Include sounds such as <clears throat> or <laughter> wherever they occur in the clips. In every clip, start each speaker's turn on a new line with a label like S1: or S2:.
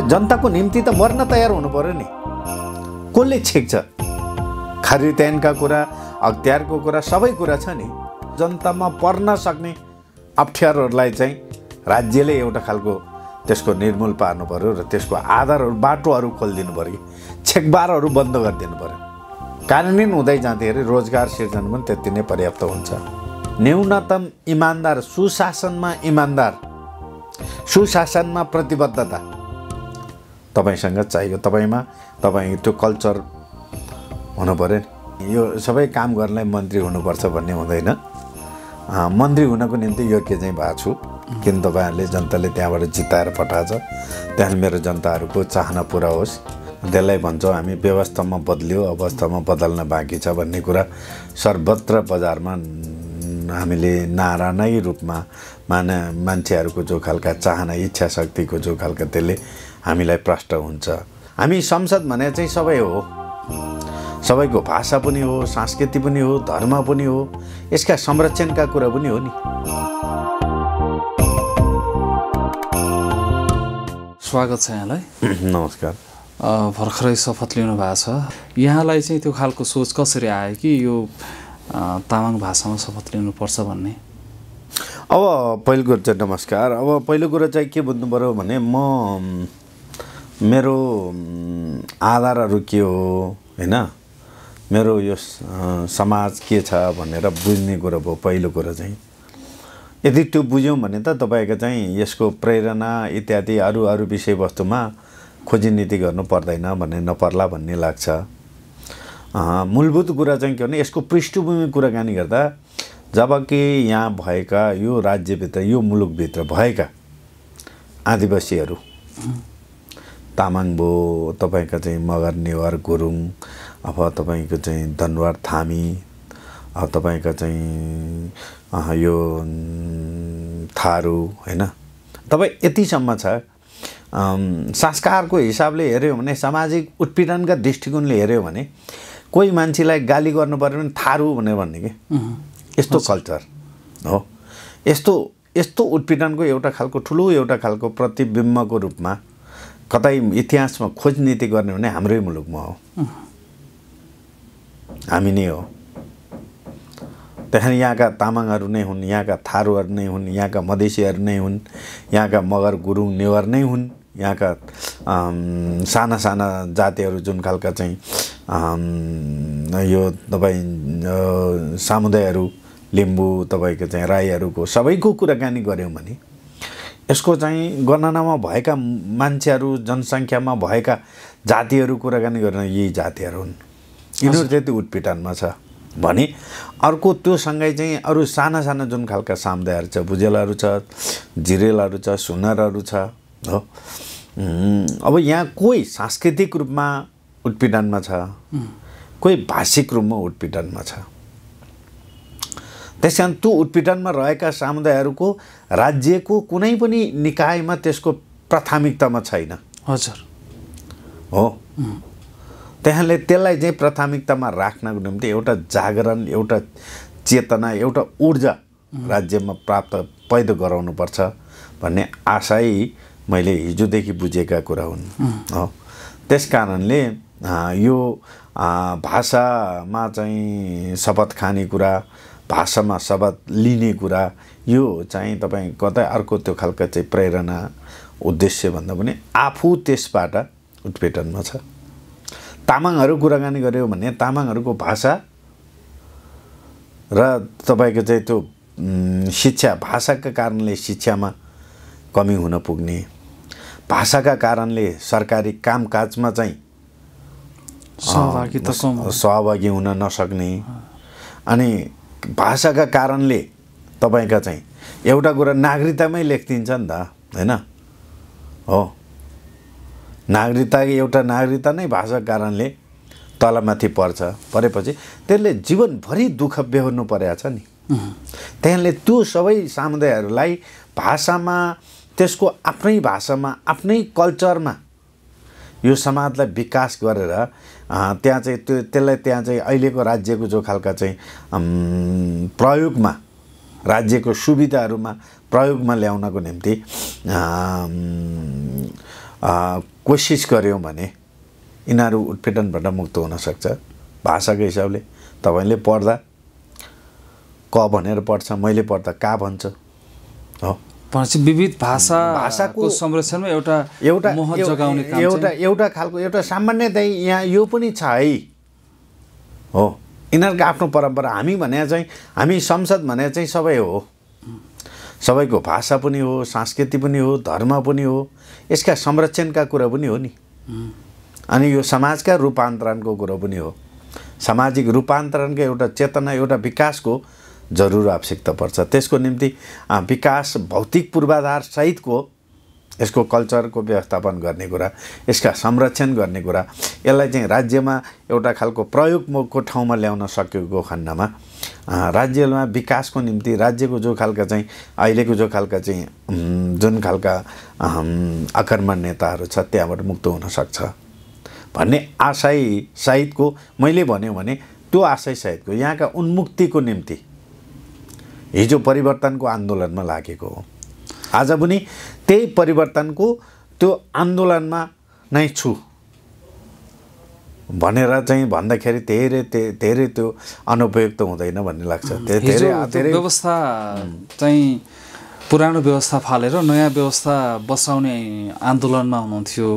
S1: जनताको निम्ति त मर्न तयार हुनु पऱ्यो नि कसले छेक्छ खरिद्यानका कुरा अख्तियारको कुरा सबै कुरा छ नि जनतामा पर्न सक्ने अप्ठ्यारोहरूलाई चाहिँ राज्यले एउटा खालको त्यसको निर्मूल पार्नु पऱ्यो र त्यसको आधारहरू बाटोहरू खोलिदिनु पऱ्यो छेकबारहरू बन्द गरिदिनु पऱ्यो कानुन हुँदै जाँदाखेरि रोजगार सिर्जन पनि त्यति नै पर्याप्त हुन्छ न्यूनतम इमान्दार सुशासनमा इमान्दार सुशासनमा प्रतिबद्धता तपाईँसँग चाहियो तपाईँमा तपाईँ त्यो कल्चर हुनु पऱ्यो यो सबै काम गर्नलाई मन्त्री हुनुपर्छ भन्ने हुँदैन मन्त्री हुनको निम्ति योग्य चाहिँ भएको छु किन तपाईँहरूले जनताले त्यहाँबाट जिताएर पठाएछ त्यहाँ मेरो जनताहरूको चाहना पुरा होस् त्यसलाई भन्छौँ हामी व्यवस्थामा बद्लियो अवस्थामा बदल्न बाँकी छ भन्ने कुरा सर्वत्र बजारमा हामीले नारा नै रूपमा मान मान्छेहरूको जो खालका चाहना इच्छा शक्तिको जो खालका त्यसले हामीलाई प्रष्ट हुन्छ हामी संसद भने चाहिँ सबै हो सबैको भाषा पनि हो संस्कृति पनि हो धर्म पनि हो यसका संरक्षणका कुरा पनि हो नि स्वागत छ यहाँलाई <clears throat> नमस्कार
S2: भर्खरै शपथ लिनु भएको छ यहाँलाई चाहिँ त्यो खालको सोच कसरी आयो कि यो तामाङ भाषामा शपथ लिनुपर्छ भन्ने
S1: अब पहिलो कुरो चाहिँ नमस्कार अब पहिलो कुरो चाहिँ के बुझ्नु पऱ्यो भने म मेरो आधारहरू के हो होइन मेरो यो समाज के छ भनेर बुझ्ने कुरो भयो पहिलो कुरो चाहिँ यदि त्यो बुझ्यौँ भने त तपाईँको चाहिँ यसको प्रेरणा इत्यादि अरू अरू विषयवस्तुमा खोजी नीति गर्नु पर्दैन भन्ने नपर्ला भन्ने लाग्छ मूलभूत कुरा चाहिँ के भने यसको पृष्ठभूमि कुराकानी गर्दा जब कि यहाँ भएका यो राज्यभित्र यो मुलुकभित्र भएका आदिवासीहरू तामाङ भयो तपाईँको चाहिँ मगर नेवार गुरुङ अब तपाईँको चाहिँ धनवार थामी अब तपाईँको चाहिँ यो थारू होइन तपाईँ यतिसम्म छ संस्कारको हिसाबले हेऱ्यो भने सामाजिक उत्पीडनका दृष्टिकोणले हेऱ्यो भने कोही मान्छेलाई गाली गर्नु पऱ्यो भने थारू भनेर भन्ने कि यस्तो कल्चर हो यस्तो यस्तो उत्पीडनको एउटा खालको ठुलो एउटा खालको प्रतिबिम्बको रूपमा कतै इतिहासमा खोजनीति गर्ने भने हाम्रै मुलुकमा हो हामी नै हो त्यहाँ यहाँका तामाङहरू नै हुन् यहाँका थारूहरू नै हुन् यहाँका मधेसीहरू नै हुन् यहाँका मगर गुरुङ नेवार नै हुन् यहाँका साना साना जातिहरू जुन खालका चाहिँ यो तपाईँ सामुदायहरू लिम्बू तपाईँको चाहिँ राईहरूको सबैको कुराकानी गऱ्यौँ भने यसको चाहिँ गणनामा भएका मान्छेहरू जनसङ्ख्यामा भएका जातिहरू कुराकानी गरेर यही जातिहरू हुन् यिनीहरू त्यति उत्पीडनमा छ भने अर्को त्योसँगै चाहिँ अरू साना साना जुन खालका सामुदायहरू छ भुजेलहरू छ जिरेलहरू छ सुनरहरू छ हो अब यहाँ कोही सांस्कृतिक रूपमा उत्पीडनमा छ कोही भाषिक रूपमा उत्पीडनमा छ त्यसकारण त्यो उत्पीडनमा रहेका समुदायहरूको राज्यको कुनै पनि निकायमा त्यसको प्राथमिकतामा छैन हजुर हो त्यहाँले त्यसलाई चाहिँ प्राथमिकतामा राख्नको निम्ति एउटा जागरण एउटा चेतना एउटा ऊर्जा राज्यमा प्राप्त पैदा गराउनुपर्छ भन्ने आशा मैले हिजोदेखि बुझेका कुरा हुन् हो त्यस कारणले यो भाषामा चाहिँ शपथ खाने कुरा भाषामा शब्द लिने कुरा यो चाहिँ तपाईँ कतै अर्को त्यो खालको चाहिँ प्रेरणा उद्देश्य भन्दा पनि आफू त्यसबाट उत्पेटनमा छ तामाङहरू कुराकानी गऱ्यो भने तामाङहरूको भाषा र तपाईँको चाहिँ त्यो शिक्षा भाषाका कारणले शिक्षामा कमी हुन पुग्ने भाषाका कारणले सरकारी कामकाजमा चाहिँ सहभागी हुन नसक्ने अनि भाषाका कारणले तपाईँका चाहिँ एउटा कुरा नागरिकतामै लेखिदिन्छ नि त होइन हो नागरिकता एउटा नागरिकता नै भाषाको कारणले तलमाथि पर्छ परेपछि त्यसले जीवनभरि दुःख बेहोर्नु परेको छ नि त्यहाँले त्यो सबै समुदायहरूलाई भाषामा त्यसको आफ्नै भाषामा आफ्नै कल्चरमा यो समाजलाई विकास गरेर त्यहाँ चाहिँ त्यो त्यसलाई त्यहाँ चाहिँ अहिलेको राज्यको जो खालका चाहिँ प्रयोगमा राज्यको सुविधाहरूमा प्रयोगमा ल्याउनको निम्ति कोसिस गऱ्यौँ भने यिनीहरू उत्पीडनबाट मुक्त हुनसक्छ भाषाको हिसाबले तपाईँले पढ्दा क भनेर पढ्छ मैले पढ्दा का भन्छ हो भनेपछि विविध भाषा भाषाको संरक्षणमा एउटा एउटा जगाउने एउटा एउटा खालको एउटा सामान्य चाहिँ यहाँ यो पनि छ है हो यिनीहरूको आफ्नो परम्परा हामी भने चाहिँ हामी संसद भने चाहिँ सबै हो सबैको भाषा पनि हो संस्कृति पनि हो धर्म पनि हो यसका संरक्षणका कुरा पनि हो नि अनि यो समाजका रूपान्तरणको कुरो पनि हो सामाजिक रूपान्तरणको एउटा चेतना एउटा विकासको जरुर आवश्यकता पर्छ त्यसको निम्ति विकास भौतिक पूर्वाधार सहितको यसको कल्चरको व्यवस्थापन गर्ने कुरा यसका संरक्षण गर्ने कुरा यसलाई चाहिँ राज्यमा एउटा खालको प्रयोगको ठाउँमा ल्याउन सकेको खण्डमा राज्यमा विकासको निम्ति राज्यको जो खालका चाहिँ अहिलेको जो खालका चाहिँ जुन खालका नेताहरू छ त्यहाँबाट मुक्त हुनसक्छ भन्ने आशय सहितको मैले भन्यो भने त्यो आशयसहितको यहाँका उन्मुक्तिको निम्ति हिजो परिवर्तनको आन्दोलनमा लागेको हो आज पनि त्यही परिवर्तनको त्यो आन्दोलनमा नै छु भनेर चाहिँ भन्दाखेरि धेरै धेरै त्यो अनुपयुक्त हुँदैन भन्ने लाग्छ
S2: व्यवस्था चाहिँ पुरानो व्यवस्था फालेर नयाँ व्यवस्था बसाउने आन्दोलनमा हुनुहुन्थ्यो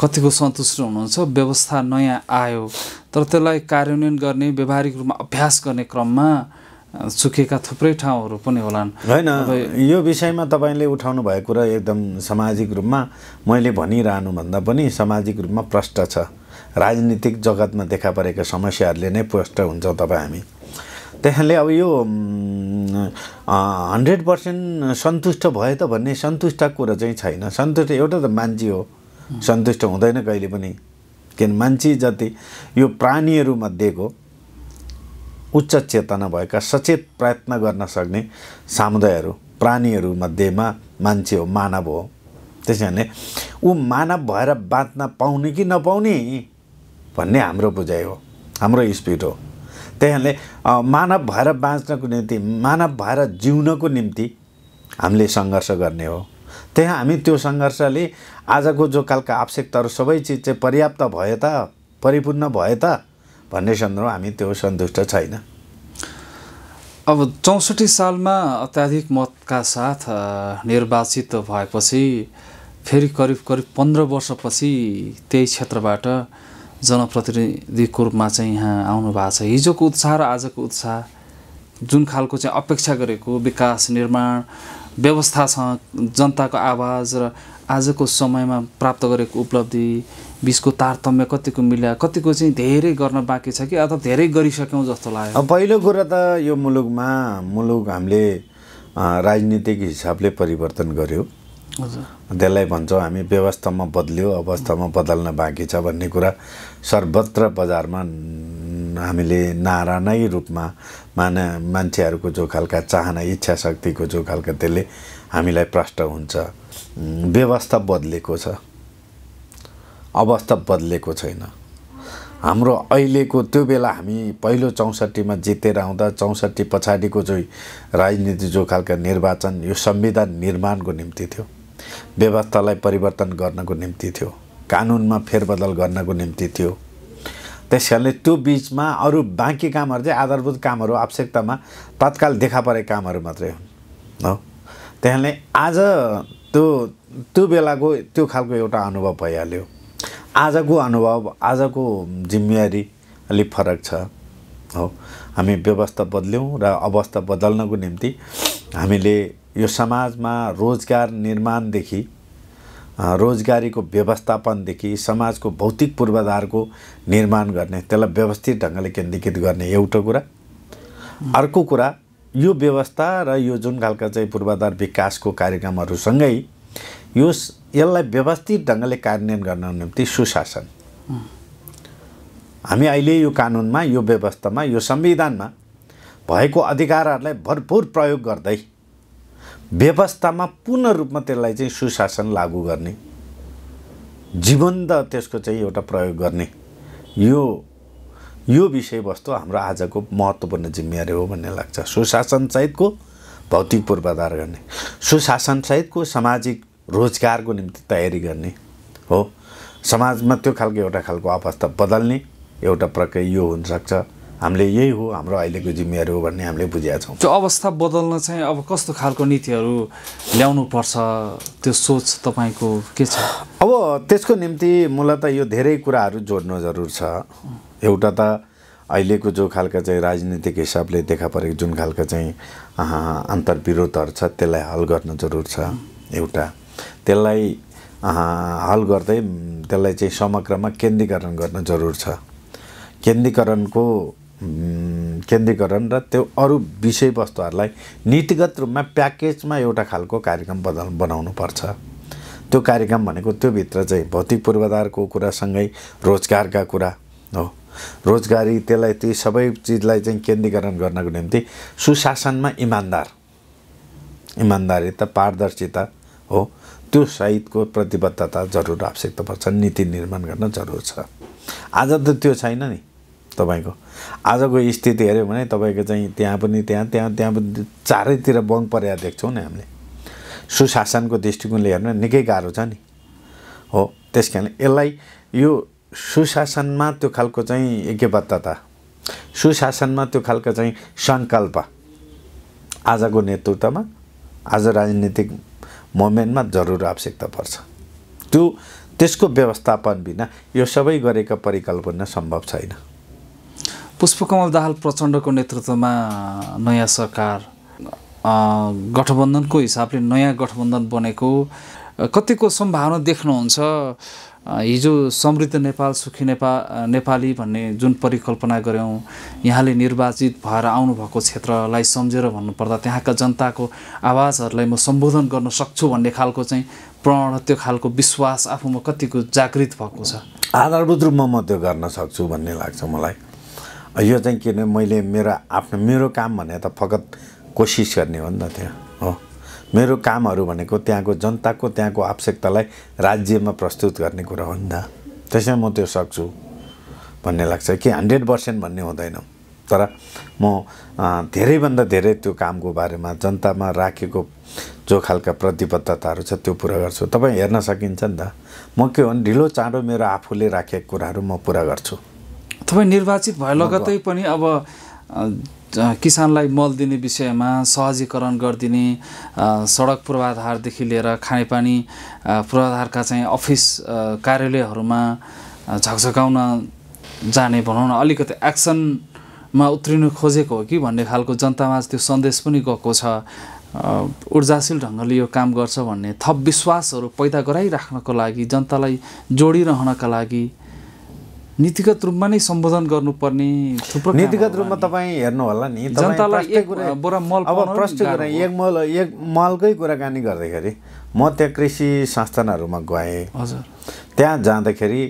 S2: कतिको सन्तुष्ट हुनुहुन्छ व्यवस्था नयाँ आयो तर त्यसलाई कार्यान्वयन गर्ने व्यवहारिक रूपमा अभ्यास गर्ने क्रममा
S1: चुकेका थुप्रै ठाउँहरू पनि होलान् होइन यो विषयमा तपाईँले उठाउनु भएको कुरा एकदम सामाजिक रूपमा मैले भनिरहनुभन्दा पनि सामाजिक रूपमा प्रष्ट छ राजनीतिक जगतमा देखा परेका समस्याहरूले नै प्रष्ट हुन्छ तपाईँ हामी त्यसले अब यो हन्ड्रेड पर्सेन्ट सन्तुष्ट भयो त भन्ने सन्तुष्ट कुरा चाहिँ छैन सन्तुष्ट एउटा त मान्छे हो सन्तुष्ट हुँदैन कहिले पनि किन मान्छे जति यो प्राणीहरूमध्येको उच्च चेतना भएका सचेत प्रयत्न गर्न सक्ने सामुदायहरू प्राणीहरूमध्येमा मान्छे हो मानव हो त्यस कारणले ऊ मानव भएर बाँच्न पाउने कि नपाउने भन्ने हाम्रो बुझाइ हो हाम्रो स्पिड हो त्यही कारणले मानव भएर बाँच्नको निम्ति मानव भएर जिउनको निम्ति हामीले सङ्घर्ष गर्ने हो त्यहाँ हामी त्यो सङ्घर्षले आजको जो कालका आवश्यकताहरू सबै चिज चाहिँ पर्याप्त भए त परिपूर्ण भए त भन्ने सन्दर्भमा हामी त्यो सन्तुष्ट छैन
S2: अब चौसठी सालमा अत्याधिक मतका साथ निर्वाचित भएपछि फेरि करिब करिब पन्ध्र वर्षपछि त्यही क्षेत्रबाट जनप्रतिनिधिको रूपमा चाहिँ यहाँ आउनु भएको छ हिजोको उत्साह र आजको उत्साह जुन खालको चाहिँ अपेक्षा गरेको विकास निर्माण व्यवस्थासँग जनताको आवाज र आजको समयमा प्राप्त गरेको उपलब्धि बिचको तारतम्य कतिको मिल्यो कतिको चाहिँ धेरै गर्न बाँकी छ कि अथवा धेरै गरिसक्यौँ जस्तो लाग्यो
S1: पहिलो कुरा त यो मुलुकमा मुलुक हामीले राजनीतिक हिसाबले परिवर्तन गर्यो त्यसलाई भन्छौँ हामी व्यवस्थामा बद्ल्यो अवस्थामा बदल्न बाँकी छ भन्ने कुरा सर्वत्र बजारमा हामीले नारा नै रूपमा मान मान्छेहरूको जो खालका चाहना इच्छा शक्तिको जो खालका त्यसले हामीलाई प्रष्ट हुन्छ व्यवस्था बदलेको छ अवस्था बदलेको छैन हाम्रो अहिलेको त्यो बेला हामी पहिलो चौसठीमा जितेर आउँदा चौसठी पछाडिको जो राजनीति जो खालका निर्वाचन यो संविधान निर्माणको निम्ति थियो व्यवस्थालाई परिवर्तन गर्नको निम्ति थियो कानुनमा फेरबदल गर्नको निम्ति थियो त्यस कारणले त्यो बिचमा अरू बाँकी कामहरू चाहिँ आधारभूत कामहरू आवश्यकतामा तत्काल देखा परे कामहरू मात्रै हुन् हो त्यहाँले आज त्यो त्यो बेलाको त्यो खालको एउटा अनुभव भइहाल्यो आजको अनुभव आजको जिम्मेवारी अलिक फरक छ हो हामी व्यवस्था बदल्यौँ र अवस्था बदल्नको निम्ति हामीले यो समाजमा रोजगार निर्माणदेखि रोजगारीको व्यवस्थापनदेखि समाजको भौतिक पूर्वाधारको निर्माण गर्ने त्यसलाई व्यवस्थित ढङ्गले केन्द्रीकृत गर्ने एउटा कुरा अर्को कुरा यो व्यवस्था र यो जुन खालका चाहिँ पूर्वाधार विकासको कार्यक्रमहरूसँगै यो यसलाई व्यवस्थित ढङ्गले कार्यान्वयन गर्नको निम्ति सुशासन हामी अहिले यो कानुनमा यो व्यवस्थामा यो संविधानमा भएको अधिकारहरूलाई भरपूर प्रयोग गर्दै व्यवस्थामा पूर्ण रूपमा त्यसलाई चाहिँ सुशासन लागू गर्ने जीवन्त त्यसको चाहिँ एउटा प्रयोग गर्ने यो यो विषयवस्तु हाम्रो आजको महत्त्वपूर्ण जिम्मेवारी हो भन्ने लाग्छ सुशासनसहितको भौतिक पूर्वाधार गर्ने सुशासनसहितको सामाजिक रोजगारको निम्ति तयारी गर्ने हो समाजमा त्यो खालको एउटा खालको अवस्था बदल्ने एउटा प्रक्रिया यो हुनसक्छ हामीले यही हो हाम्रो अहिलेको जिम्मेवारी हो भन्ने हामीले बुझेका छौँ
S2: त्यो अवस्था बदल्न चाहिँ अब कस्तो खालको नीतिहरू ल्याउनु पर्छ त्यो सोच तपाईँको के छ
S1: अब त्यसको निम्ति मूलत यो धेरै कुराहरू जोड्नु जरुर छ एउटा त अहिलेको जो खालका चाहिँ राजनीतिक हिसाबले देखा परेको जुन खालका चाहिँ अन्तर्विरोधहरू छ त्यसलाई हल गर्न जरुर छ एउटा त्यसलाई हल गर्दै त्यसलाई चाहिँ समग्रमा केन्द्रीकरण गर्न जरुर छ केन्द्रीकरणको केन्द्रीकरण र त्यो अरू विषयवस्तुहरूलाई नीतिगत रूपमा प्याकेजमा एउटा खालको कार्यक्रम बदल पर्छ त्यो कार्यक्रम भनेको त्योभित्र चाहिँ भौतिक पूर्वाधारको कुरासँगै रोजगारका कुरा हो रोजगारी त्यसलाई ती सबै चिजलाई चाहिँ केन्द्रीकरण गर्नको निम्ति सुशासनमा इमान्दार इमान्दारी त पारदर्शिता हो त्यो सहितको प्रतिबद्धता जरुर आवश्यकता पर्छ नीति निर्माण गर्न जरुर छ आज त त्यो छैन नि तपाईँको आजको स्थिति हेऱ्यो भने तपाईँको चाहिँ त्यहाँ पनि त्यहाँ त्यहाँ त्यहाँ पनि चारैतिर बङ परेर देख्छौँ नि हामीले सुशासनको दृष्टिकोणले हेर्नु निकै गाह्रो छ नि हो त्यस कारण यसलाई यो सुशासनमा त्यो खालको चाहिँ एकबद्धता सुशासनमा त्यो खालको चाहिँ सङ्कल्प आजको नेतृत्वमा आज राजनीतिक मोमेन्टमा जरुर आवश्यकता पर्छ त्यो त्यसको व्यवस्थापन बिना यो सबै गरेका परिकल्पना सम्भव छैन
S2: पुष्पकमल दाहाल प्रचण्डको नेतृत्वमा नयाँ सरकार गठबन्धनको हिसाबले नयाँ गठबन्धन बनेको कतिको सम्भावना देख्नुहुन्छ हिजो समृद्ध नेपाल सुखी नेपा नेपाली भन्ने जुन परिकल्पना गऱ्यौँ यहाँले निर्वाचित भएर आउनुभएको क्षेत्रलाई सम्झेर भन्नुपर्दा त्यहाँका जनताको आवाजहरूलाई म सम्बोधन गर्न सक्छु भन्ने खालको चाहिँ प्रण त्यो खालको विश्वास आफूमा कतिको जागृत भएको छ
S1: आधारभूत रूपमा म त्यो गर्न सक्छु भन्ने लाग्छ मलाई यो चाहिँ किन मैले मेरो आफ्नो मेरो काम भने त फकत कोसिस गर्ने हो नि त त्यो हो मेरो कामहरू भनेको त्यहाँको जनताको त्यहाँको आवश्यकतालाई राज्यमा प्रस्तुत गर्ने कुरा हो नि त त्यसमा म त्यो सक्छु भन्ने लाग्छ कि हन्ड्रेड पर्सेन्ट भन्ने हुँदैन तर म धेरैभन्दा धेरै त्यो कामको बारेमा जनतामा राखेको जो खालका प्रतिबद्धताहरू छ त्यो पुरा गर्छु तपाईँ हेर्न सकिन्छ नि त म के हो भने ढिलो चाँडो मेरो आफूले राखेको कुराहरू म पुरा गर्छु
S2: तपाईँ निर्वाचित भए लगतै पनि अब किसानलाई मल दिने विषयमा सहजीकरण गरिदिने सडक पूर्वाधारदेखि लिएर खानेपानी पूर्वाधारका चाहिँ अफिस कार्यालयहरूमा झकझगाउन जाने भनौँ न अलिकति एक्सनमा उत्रिनु खोजेको हो कि भन्ने खालको जनतामा त्यो सन्देश पनि गएको छ ऊर्जाशील ढङ्गले यो काम गर्छ भन्ने थप विश्वासहरू पैदा गराइराख्नको लागि जनतालाई जोडिरहनका लागि
S1: नीतिगत रूपमा नै सम्बोधन गर्नुपर्ने थुप्रो नीतिगत रूपमा तपाईँ हेर्नु होला नि जनतालाई अब प्रश्न कुरा एक मल एक मलकै कुराकानी गर्दाखेरि म त्यहाँ कृषि संस्थानहरूमा गएँ हजुर त्यहाँ जाँदाखेरि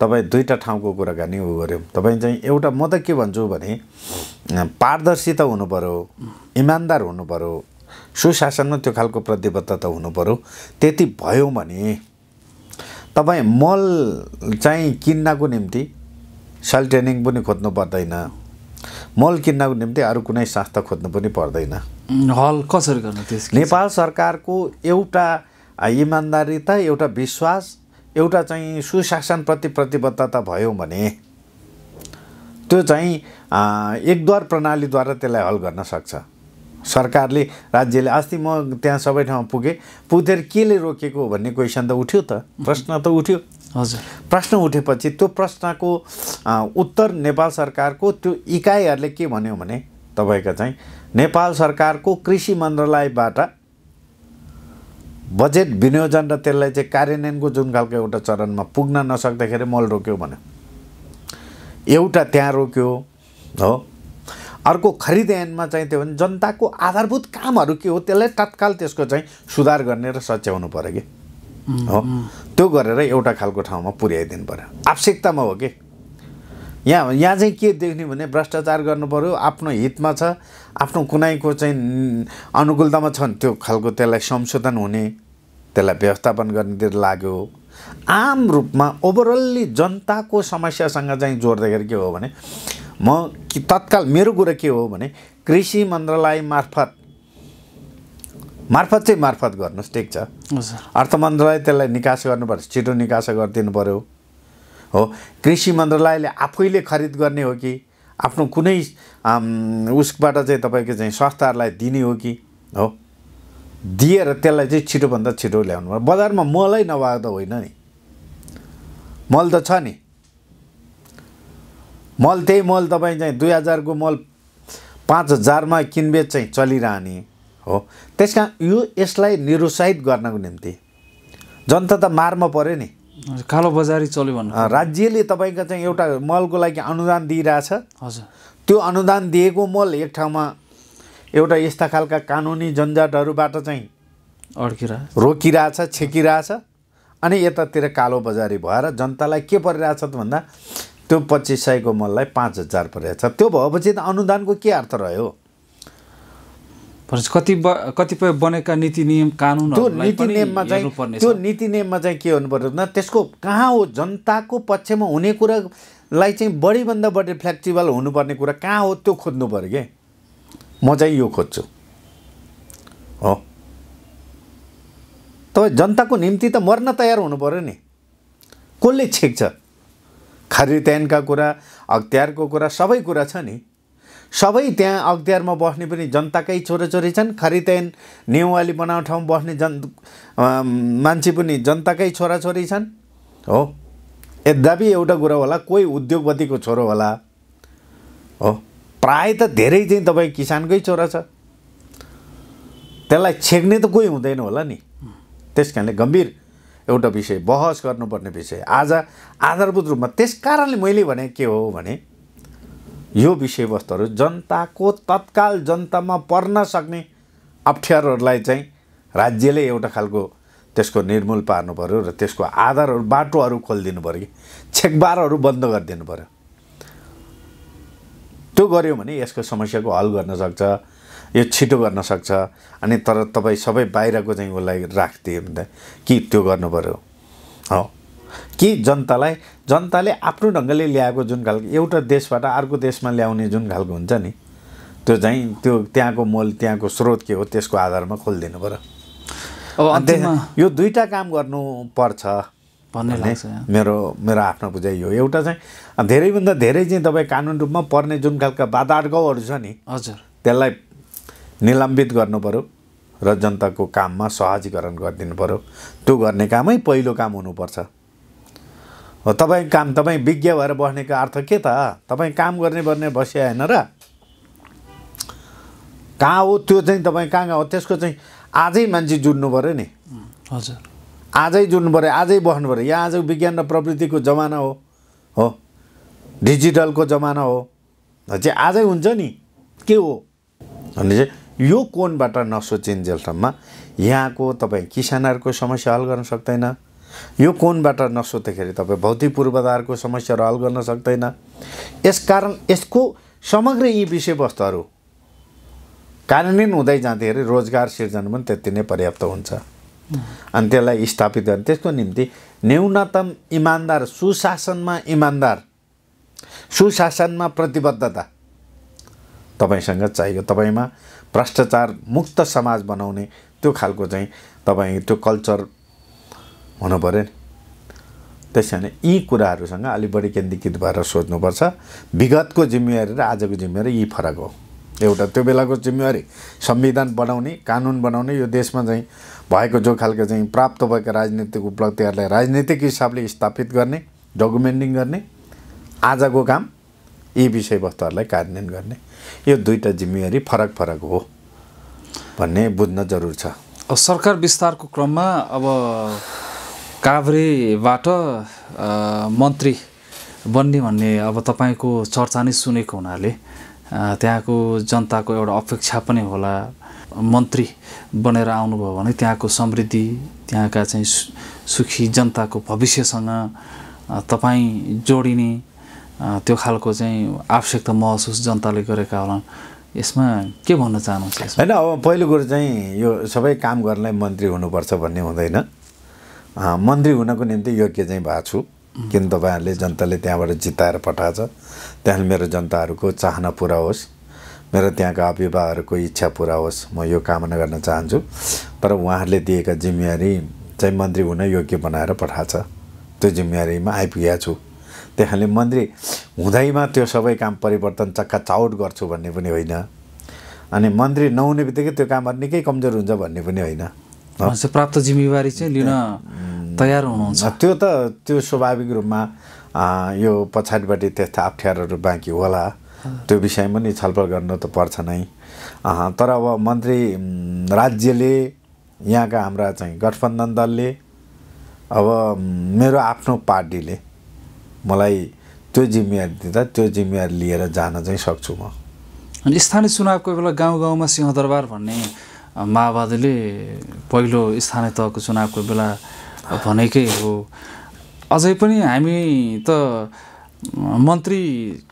S1: तपाईँ दुईवटा ठाउँको कुराकानी उ गऱ्यौँ तपाईँ चाहिँ एउटा म त के भन्छु भने पारदर्शी त हुनु पऱ्यो इमान्दार हुनु पऱ्यो सुशासनमा त्यो खालको प्रतिबद्धता हुनु पऱ्यो त्यति भयो भने तपाईँ मल चाहिँ किन्नको निम्ति सेल ट्रेनिङ पनि खोज्नु पर्दैन मल किन्नको निम्ति अरू कुनै संस्था खोज्नु पनि पर्दैन हल कसरी गर्नु त्यस नेपाल सरकारको एउटा इमान्दारिता एउटा विश्वास एउटा चाहिँ सुशासनप्रति प्रतिबद्धता भयो भने त्यो चाहिँ एकद्वार प्रणालीद्वारा त्यसलाई हल गर्न सक्छ सरकारले राज्यले अस्ति म त्यहाँ सबै ठाउँमा पुगेँ पुगेर केले रोकेको भन्ने क्वेसन त उठ्यो त प्रश्न त उठ्यो हजुर प्रश्न उठेपछि त्यो प्रश्नको उत्तर नेपाल सरकारको त्यो इकाइहरूले के भन्यो भने तपाईँको चाहिँ नेपाल सरकारको कृषि मन्त्रालयबाट बजेट विनियोजन र त्यसलाई चाहिँ कार्यान्वयनको जुन खालको एउटा चरणमा पुग्न नसक्दाखेरि मल रोक्यो भन्यो एउटा त्यहाँ रोक्यो हो अर्को खरिद ऐनमा चाहिँ त्यो भने जनताको आधारभूत कामहरू के हो त्यसलाई तत्काल त्यसको चाहिँ सुधार गर्ने र सच्याउनु पऱ्यो कि हो त्यो गरेर एउटा खालको ठाउँमा पुर्याइदिनु पऱ्यो आवश्यकतामा हो कि यहाँ यहाँ चाहिँ के देख्ने भने भ्रष्टाचार पऱ्यो आफ्नो हितमा छ आफ्नो कुनैको चाहिँ अनुकूलतामा छन् त्यो खालको त्यसलाई संशोधन हुने त्यसलाई व्यवस्थापन गर्नेतिर लाग्यो आम रूपमा ओभरअल्ली जनताको समस्यासँग चाहिँ जोड्दाखेरि के हो भने म तत्काल मेरो कुरा के हो भने कृषि मन्त्रालय मार्फत मार्फत चाहिँ मार्फत गर्नुहोस् ठिक छ अर्थ मन्त्रालय त्यसलाई निकास गर्नुपर्छ छिटो निकास गरिदिनु पऱ्यो हो कृषि मन्त्रालयले आफैले खरिद गर्ने हो कि आफ्नो कुनै उसबाट चाहिँ तपाईँको चाहिँ संस्थाहरूलाई दिने हो कि हो दिएर त्यसलाई चाहिँ छिटोभन्दा छिटो ल्याउनु पर्यो बजारमा मलै नभएको त होइन नि मल त छ नि मल त्यही मल तपाईँ चाहिँ दुई हजारको मल पाँच हजारमा किनबेच चाहिँ चलिरहने हो त्यस कारण यो यसलाई निरुत्साहित गर्नको निम्ति जनता त मारमा पऱ्यो नि कालो बजारी चल्यो भन्नु राज्यले तपाईँको चाहिँ एउटा मलको लागि अनुदान दिइरहेछ हजुर त्यो अनुदान दिएको मल एक ठाउँमा एउटा यस्ता खालका कानुनी जन्जाटहरूबाट चाहिँ अड्किरह रोकिरहेछ छेकिरहेछ अनि यतातिर कालो बजारी भएर जनतालाई के परिरहेछ त भन्दा त्यो पच्चिस सयको मललाई पाँच हजार परिरहेछ त्यो भएपछि त अनुदानको के अर्थ रह्यो
S2: कति कतिपय बनेका नीति नियम कानुन त्यो नीति नियममा चाहिँ त्यो
S1: नीति नियममा चाहिँ के हुनु पर्यो भन्दा त्यसको कहाँ हो जनताको पक्षमा हुने कुरालाई चाहिँ बढीभन्दा बढी फ्लेक्सिबल हुनुपर्ने कुरा कहाँ हो त्यो खोज्नु पऱ्यो कि म चाहिँ यो खोज्छु हो तपाईँ जनताको निम्ति त मर्न तयार हुनु पऱ्यो नि कसले छेक्छ खारितायनका कुरा अख्तियारको कुरा सबै कुरा छ नि सबै त्यहाँ अख्तियारमा बस्ने पनि जनताकै छोराछोरी छन् खरितेन नेवाली बनाउने ठाउँ बस्ने जन मान्छे पनि जनताकै छोराछोरी छन् हो यद्यपि एउटा कुरो होला कोही उद्योगपतिको छोरो होला हो प्राय त धेरै चाहिँ तपाईँ किसानकै छोरा छ त्यसलाई छेक्ने त कोही हुँदैन होला नि त्यस कारणले गम्भीर एउटा विषय बहस गर्नुपर्ने विषय आज आधारभूत रूपमा त्यस कारणले मैले भने के हो भने यो विषयवस्तुहरू जनताको तत्काल जनतामा पर्न सक्ने अप्ठ्यारोहरूलाई चाहिँ राज्यले एउटा खालको त्यसको निर्मूल पार्नु पऱ्यो र त्यसको आधारहरू बाटोहरू खोलिदिनु पऱ्यो कि छेकबारहरू बन्द गरिदिनु पऱ्यो त्यो गऱ्यो भने यसको समस्याको हल गर्न सक्छ यो छिटो गर्न सक्छ अनि तर तपाईँ सबै बाहिरको चाहिँ उसलाई राखिदियो भने कि त्यो गर्नु पऱ्यो हो कि जनतालाई जनताले आफ्नो ढङ्गले ल्याएको जुन खालको एउटा देशबाट अर्को देशमा ल्याउने जुन खालको हुन्छ नि त्यो चाहिँ त्यो त्यहाँको मोल त्यहाँको स्रोत के हो त्यसको आधारमा खोलिदिनु पऱ्यो अब यो दुईवटा काम गर्नुपर्छ भन्ने लाग्छ मेरो मेरो आफ्नो बुझाइ हो एउटा चाहिँ धेरैभन्दा धेरै चाहिँ तपाईँ कानुन रूपमा पर्ने जुन खालका बाधा अड्काउहरू छ नि हजुर त्यसलाई निलम्बित पऱ्यो र जनताको काममा सहजीकरण गरिदिनु पऱ्यो त्यो गर्ने कामै पहिलो काम हुनुपर्छ तपाईँ काम तपाईँ विज्ञ भएर बस्नेको अर्थ के त तपाईँ काम गर्ने पर्ने बसे होइन र कहाँ हो त्यो चाहिँ तपाईँ कहाँ हो त्यसको चाहिँ आजै मान्छे जुड्नु पऱ्यो नि हजुर आजै जुड्नु पऱ्यो आजै बस्नु पऱ्यो यहाँ आज विज्ञान र प्रविधिको जमाना हो हो डिजिटलको जमाना हो चाहिँ आजै हुन्छ नि के हो भने चाहिँ यो कोणबाट नसोचिन्जेलसम्म यहाँको तपाईँ किसानहरूको समस्या हल गर्न सक्दैन यो कोणबाट नसोद्धाखेरि तपाईँ भौतिक पूर्वाधारको समस्याहरू हल गर्न सक्दैन यसकारण यसको समग्र यी विषयवस्तुहरू कार्यान्वयन हुँदै जाँदाखेरि रोजगार सिर्जन पनि त्यति नै पर्याप्त हुन्छ अनि त्यसलाई स्थापित गर्ने त्यसको निम्ति न्यूनतम इमान्दार सुशासनमा इमान्दार सुशासनमा प्रतिबद्धता तपाईँसँग चाहियो तपाईँमा भ्रष्टाचार मुक्त समाज बनाउने त्यो खालको चाहिँ तपाईँ त्यो कल्चर हुनु पऱ्यो नि त्यस कारण यी कुराहरूसँग अलिक बढी केन्द्रीकृत भएर सोच्नुपर्छ विगतको जिम्मेवारी र आजको जिम्मेवारी यी फरक हो एउटा त्यो बेलाको जिम्मेवारी संविधान बनाउने कानुन बनाउने यो देशमा चाहिँ भएको जो खालको चाहिँ प्राप्त भएको राजनीतिक उपलब्धिहरूलाई राजनीतिक हिसाबले स्थापित गर्ने डकुमेन्टिङ गर्ने आजको काम यी विषयवस्तुहरूलाई कार्यान्वयन गर्ने यो दुईवटा जिम्मेवारी फरक फरक हो भन्ने बुझ्न जरुर छ
S2: सरकार विस्तारको क्रममा अब काभ्रेबाट मन्त्री बन्ने भन्ने अब तपाईँको चर्चा नै सुनेको हुनाले त्यहाँको जनताको एउटा अपेक्षा पनि होला मन्त्री बनेर आउनुभयो भने त्यहाँको समृद्धि त्यहाँका चाहिँ सुखी जनताको भविष्यसँग तपाईँ जोडिने त्यो खालको चाहिँ आवश्यकता महसुस जनताले गरेका होला यसमा के भन्न
S1: चाहनुहुन्छ होइन अब पहिलो कुरो चाहिँ यो सबै काम गर्नलाई मन्त्री हुनुपर्छ भन्ने हुँदैन मन्त्री हुनको निम्ति योग्य चाहिँ भएको छु किन तपाईँहरूले जनताले त्यहाँबाट जिताएर पठाएछ त्यहाँ मेरो जनताहरूको चाहना पुरा होस् मेरो त्यहाँका अभिभावकहरूको इच्छा पुरा होस् म यो कामना गर्न चाहन्छु तर उहाँहरूले दिएका जिम्मेवारी चाहिँ मन्त्री हुन योग्य बनाएर पठाएछ त्यो जिम्मेवारीमा आइपुगेको छु त्यहाँले मन्त्री हुँदैमा त्यो सबै काम परिवर्तन चक्का चाउट गर्छु भन्ने पनि होइन अनि मन्त्री नहुने बित्तिकै त्यो कामहरू निकै कमजोर हुन्छ भन्ने पनि होइन प्राप्त जिम्मेवारी चाहिँ लिन तयार हुनुहुन्छ त्यो त त्यो स्वाभाविक रूपमा यो पछाडिपट्टि त्यस्ता अप्ठ्यारोहरू बाँकी होला त्यो विषयमा नि छलफल गर्नु त पर्छ नै तर अब मन्त्री राज्यले यहाँका हाम्रा चाहिँ गठबन्धन दलले अब मेरो आफ्नो पार्टीले मलाई त्यो जिम्मेवारी दिँदा त्यो जिम्मेवारी लिएर जान चाहिँ सक्छु म
S2: अनि स्थानीय चुनावको बेला गाउँ गाउँमा सिंहदरबार भन्ने माओवादीले पहिलो स्थानीय तहको चुनावको बेला भनेकै हो अझै पनि हामी त मन्त्री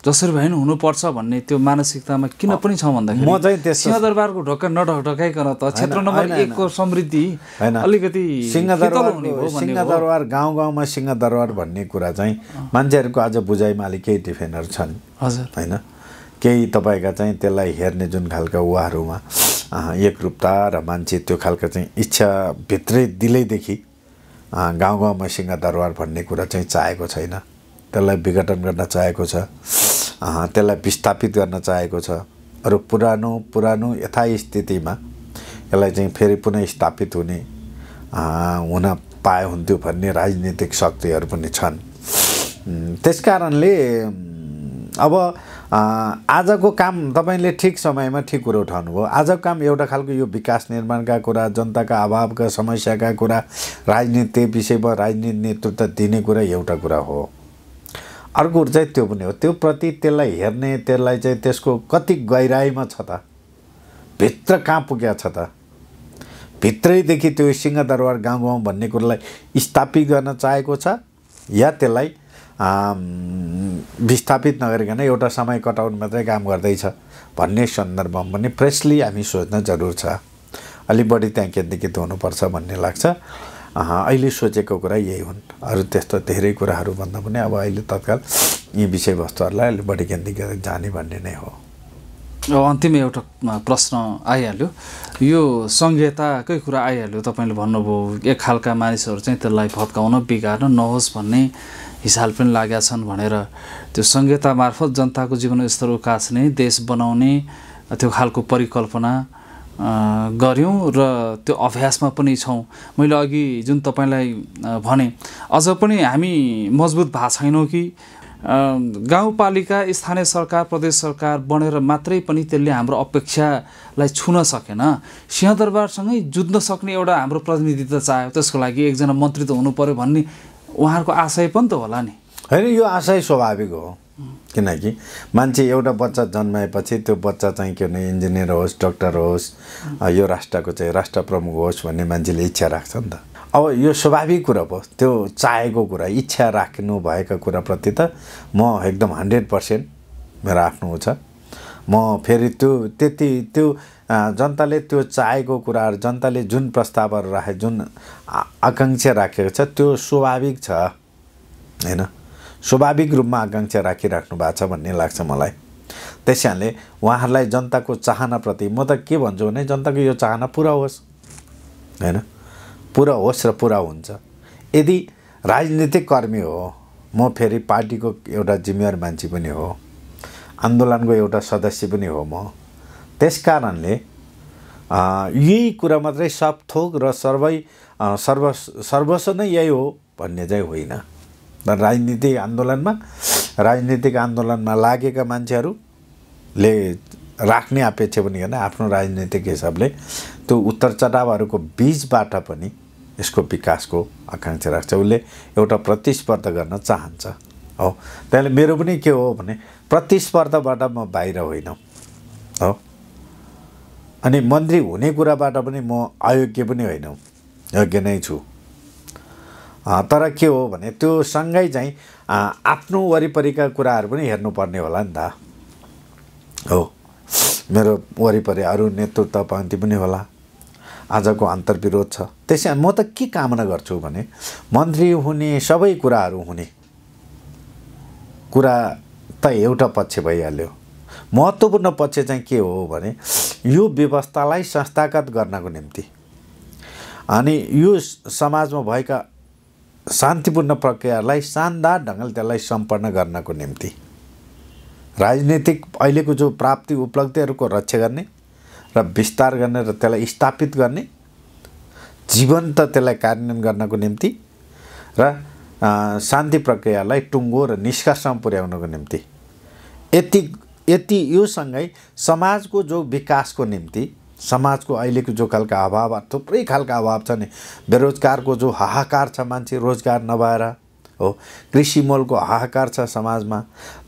S2: जसरी भए पनि हुनुपर्छ भन्ने त्यो मानसिकतामा किन पनि छ भन्दाखेरि म चाहिँ सिंहदरबारको ढोका नढकढकाइकन त क्षेत्र नम्बर एकको समृद्धि अलिकति सिंहदरबार सिंहदरबार
S1: गाउँ गाउँमा सिंहदरबार भन्ने कुरा चाहिँ मान्छेहरूको आज बुझाइमा अलिक केही डिफेन्डर छन् हजुर होइन केही तपाईँका चाहिँ त्यसलाई हेर्ने जुन खालका उहाँहरूमा एकरूपता र मान्छे त्यो खालको चाहिँ इच्छा भित्रै दिलैदेखि गाउँ गाउँमा दरबार भन्ने कुरा चाहिँ चाहेको छैन त्यसलाई विघटन गर्न चाहेको छ त्यसलाई विस्थापित गर्न चाहेको छ अरू पुरानो पुरानो यथास्थितिमा यसलाई चाहिँ फेरि पुनः स्थापित हुने हुन पाए हुन्थ्यो भन्ने राजनीतिक शक्तिहरू पनि छन् त्यस कारणले अब आजको काम तपाईँले ठिक समयमा ठिक कुरो उठाउनुभयो आजको काम एउटा खालको यो विकास निर्माणका कुरा जनताका अभावका समस्याका कुरा राजनीति विषयमा राजनीति नेतृत्व दिने कुरा एउटा कुरा हो अर्को चाहिँ त्यो पनि हो त्यो प्रति त्यसलाई हेर्ने त्यसलाई चाहिँ त्यसको कति गहिराइमा छ त भित्र कहाँ पुगेको छ त भित्रैदेखि त्यो सिंहदरबार गाउँ गाउँ भन्ने कुरोलाई स्थापित गर्न चाहेको छ या त्यसलाई विस्थापित नगरिकन एउटा समय कटाउन मात्रै काम गर्दैछ भन्ने सन्दर्भमा पनि फ्रेसली हामी सोच्न जरुर छ अलि बढी त्यहाँ केन्द्रीकृत हुनुपर्छ भन्ने लाग्छ अहिले सोचेको कुरा यही हुन् अरू त्यस्तो धेरै कुराहरूभन्दा पनि अब अहिले तत्काल यी विषयवस्तुहरूलाई अलिक बढी केन्द्रीकृत जाने भन्ने नै हो
S2: अब अन्तिम एउटा प्रश्न आइहाल्यो यो सङ्घीयताकै कुरा आइहाल्यो तपाईँले भन्नुभयो एक खालका मानिसहरू चाहिँ त्यसलाई फत्काउन बिगार्न नहोस् भन्ने हिसाल पनि लागेका छन् भनेर त्यो संहिता मार्फत जनताको जीवनस्तर उकास्ने देश बनाउने त्यो खालको परिकल्पना गऱ्यौँ र त्यो अभ्यासमा पनि छौँ मैले अघि जुन तपाईँलाई भने अझ पनि हामी मजबुत भएको छैनौँ कि गाउँपालिका स्थानीय सरकार प्रदेश सरकार बनेर मात्रै पनि त्यसले हाम्रो अपेक्षालाई छुन सकेन सिंहदरबारसँगै जुझ्न सक्ने एउटा हाम्रो प्रतिनिधित्व चाह्यो त्यसको लागि एकजना मन्त्री त हुनु पऱ्यो भन्ने उहाँहरूको आशय पनि त होला नि होइन यो आशय स्वाभाविक हो
S1: किनकि मान्छे एउटा बच्चा जन्माएपछि त्यो बच्चा चाहिँ के भने इन्जिनियर होस् डक्टर होस् यो राष्ट्रको चाहिँ राष्ट्र प्रमुख होस् भन्ने मान्छेले इच्छा राख्छ नि त अब यो स्वाभाविक कुरा भयो त्यो चाहेको कुरा इच्छा राख्नु भएको कुराप्रति त म एकदम हन्ड्रेड पर्सेन्ट मेरो आफ्नो छ म फेरि त्यो त्यति त्यो जनताले त्यो चाहेको कुराहरू जनताले जुन प्रस्तावहरू राखे जुन आकाङ्क्षा राखेको छ त्यो स्वाभाविक छ होइन स्वाभाविक रूपमा आकाङ्क्षा राखिराख्नु भएको छ भन्ने लाग्छ मलाई त्यस कारणले उहाँहरूलाई जनताको चाहनाप्रति म त के भन्छु भने जनताको यो चाहना पुरा होस् होइन पुरा होस् र पुरा हुन्छ यदि राजनीतिक कर्मी हो म फेरि पार्टीको एउटा जिम्मेवार मान्छे पनि हो आन्दोलनको एउटा सदस्य पनि हो म त्यस कारणले यही कुरा मात्रै सब थोक र सर्वै सर्व सर्वस्व नै यही हो भन्ने चाहिँ होइन राजनीतिक आन्दोलनमा राजनीतिक आन्दोलनमा लागेका मान्छेहरूले राख्ने अपेक्षा पनि होइन आफ्नो राजनीतिक हिसाबले त्यो उत्तर चढावहरूको बिचबाट पनि यसको विकासको आकाङ्क्षा राख्छ उसले एउटा प्रतिस्पर्धा गर्न चाहन्छ हो त्यहाँदेखि मेरो पनि के हो भने प्रतिस्पर्धाबाट म बाहिर होइन हो अनि मन्त्री हुने कुराबाट पनि म अयोग्य पनि होइन योग्य नै छु तर के हो भने त्यो सँगै चाहिँ आफ्नो वरिपरिका कुराहरू पनि हेर्नुपर्ने होला नि त हो मेरो वरिपरि अरू नेतृत्व पङ्क्ति पनि होला आजको अन्तर्विरोध छ त्यसै म त के कामना गर्छु भने मन्त्री हुने सबै कुराहरू हुने कुरा त एउटा पक्ष भइहाल्यो महत्त्वपूर्ण पक्ष चाहिँ के हो भने यो व्यवस्थालाई संस्थागत गर्नको निम्ति अनि यो समाजमा भएका शान्तिपूर्ण प्रक्रियाहरूलाई शानदार ढङ्गले त्यसलाई सम्पन्न गर्नको निम्ति राजनीतिक अहिलेको जो प्राप्ति उपलब्धिहरूको रक्षा गर्ने र विस्तार गर्ने र त्यसलाई स्थापित गर्ने जीवन्त त्यसलाई कार्यान्वयन गर्नको निम्ति र शान्ति प्रक्रियालाई टुङ्गो र निष्कर्षमा पुर्याउनको निम्ति यति यति योसँगै समाजको जो विकासको निम्ति समाजको अहिलेको जो खालका अभाव थुप्रै खालका अभाव छ नि बेरोजगारको जो हाहाकार छ मान्छे रोजगार नभएर हो कृषि मोलको हाहाकार छ समाजमा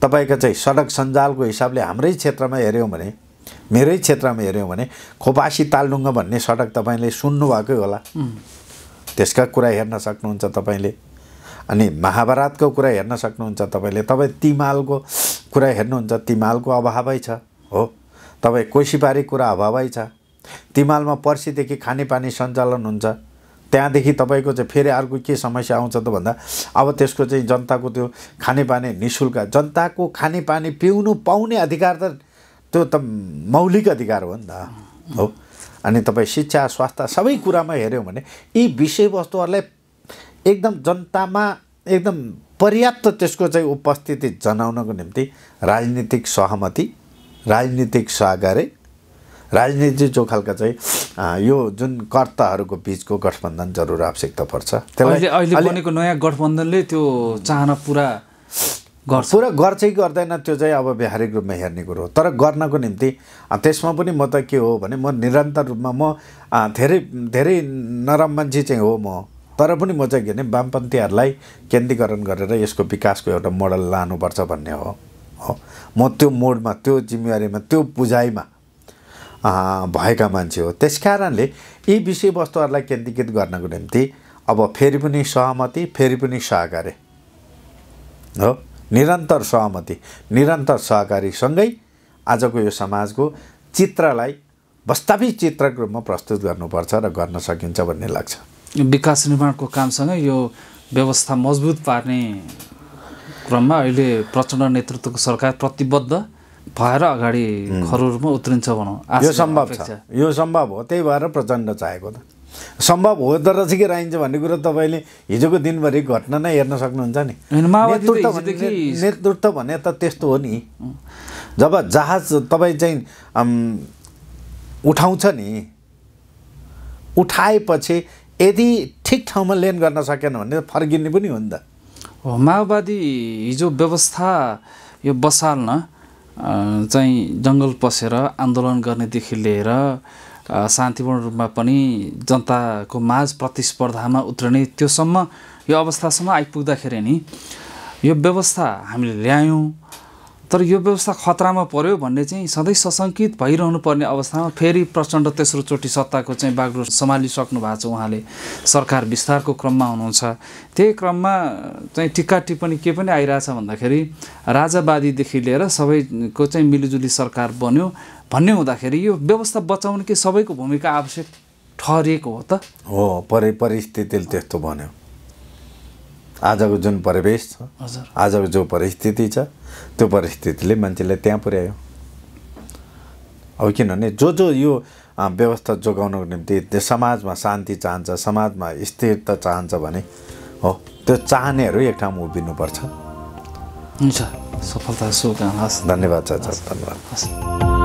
S1: तपाईँको चाहिँ सडक सञ्जालको हिसाबले हाम्रै क्षेत्रमा हेऱ्यौँ भने मेरै क्षेत्रमा हेऱ्यौँ भने खोपासी तालडुङ्गा भन्ने सडक तपाईँले सुन्नुभएकै होला त्यसका कुरा हेर्न सक्नुहुन्छ तपाईँले अनि महाभारतको कुरा हेर्न सक्नुहुन्छ तपाईँले तपाईँ तिमालको कुरा हेर्नुहुन्छ तिमालको अभावै छ हो तपाईँ कोसीबारी कुरा अभावै छ तिमालमा पर्सिदेखि खानेपानी सञ्चालन हुन्छ त्यहाँदेखि तपाईँको चाहिँ फेरि अर्को के समस्या आउँछ त भन्दा अब त्यसको चाहिँ जनताको त्यो खानेपानी नि शुल्क जनताको खानेपानी पिउनु पाउने अधिकार त त्यो त मौलिक अधिकार हो नि त हो अनि तपाईँ शिक्षा स्वास्थ्य सबै कुरामा हेऱ्यौँ भने यी विषयवस्तुहरूलाई एकदम जनतामा एकदम पर्याप्त त्यसको चाहिँ उपस्थिति जनाउनको निम्ति राजनीतिक सहमति राजनीतिक सहकार्य राजनीति जो खालका चाहिँ यो जुन कर्ताहरूको बिचको गठबन्धन जरुर आवश्यकता पर्छ त्यसलाई अहिले
S2: बनेको नयाँ गठबन्धनले त्यो चाहना पुरा
S1: गर्छ पुरा गर्छ कि गर्दैन त्यो चाहिँ अब व्यावहारिक रूपमा हेर्ने कुरो हो तर गर्नको निम्ति त्यसमा पनि म त के हो भने म निरन्तर रूपमा म धेरै धेरै नरम मान्छे चाहिँ हो म तर पनि म चाहिँ के भने वामपन्थीहरूलाई केन्द्रीकरण गरेर यसको विकासको एउटा मोडल लानुपर्छ भन्ने हो हो म त्यो मोडमा त्यो जिम्मेवारीमा त्यो बुझाइमा भएका मान्छे हो त्यस कारणले यी विषयवस्तुहरूलाई केन्द्रीकृत गर्नको निम्ति अब फेरि पनि सहमति फेरि पनि सहकार्य हो निरन्तर सहमति निरन्तर सहकारीसँगै आजको यो समाजको चित्रलाई वास्तविक चित्रको रूपमा प्रस्तुत गर्नुपर्छ र गर्न सकिन्छ भन्ने लाग्छ
S2: विकास निर्माणको कामसँगै यो व्यवस्था मजबुत पार्ने क्रममा अहिले प्रचण्ड नेतृत्वको सरकार प्रतिबद्ध भएर अगाडि घरहरूमा उत्रिन्छ भनौँ यो सम्भव छ
S1: यो सम्भव हो त्यही भएर प्रचण्ड चाहेको त सम्भव हो तर चाहिँ के राइन्छ भन्ने कुरो तपाईँले हिजोको दिनभरि घटना नै हेर्न सक्नुहुन्छ नि नेतृत्व भने त त्यस्तो हो नि जब जहाज तपाईँ चाहिँ उठाउँछ नि उठाएपछि यदि ठिक ठाउँमा लेन गर्न सकेन भने फर्किने पनि हो त हो माओवादी हिजो व्यवस्था
S2: यो बसाल्न चाहिँ जङ्गल पसेर आन्दोलन गर्नेदेखि लिएर शान्तिपूर्ण रूपमा पनि जनताको माझ प्रतिस्पर्धामा उत्रिने त्योसम्म यो अवस्थासम्म आइपुग्दाखेरि नि यो व्यवस्था हामीले ल्यायौँ तर यो व्यवस्था खतरामा पर्यो भन्ने चाहिँ सधैँ सशङ्कित भइरहनु पर्ने अवस्थामा फेरि प्रचण्ड तेस्रोचोटि सत्ताको चाहिँ बागडोर सम्हालिसक्नु भएको छ उहाँले सरकार विस्तारको क्रममा हुनुहुन्छ त्यही क्रममा चाहिँ टिक्का टिप्पणी के पनि आइरहेछ भन्दाखेरि राजावादीदेखि लिएर सबैको चाहिँ मिलिजुली सरकार बन्यो भन्ने हुँदाखेरि यो व्यवस्था बचाउने के सबैको भूमिका आवश्यक ठहरिएको हो त
S1: हो परि परिस्थितिले त्यस्तो भन्यो आजको जुन परिवेश छ आजको जो परिस्थिति छ त्यो परिस्थितिले मान्छेलाई त्यहाँ पुर्यायो अब किनभने जो जो यो व्यवस्था जोगाउनको निम्ति त्यो समाजमा शान्ति चाहन्छ समाजमा स्थिरता चाहन्छ भने हो त्यो चाहनेहरू एक ठाउँमा उभिनुपर्छ हुन्छ सफलता शुभकामना धन्यवाद छ धन्यवाद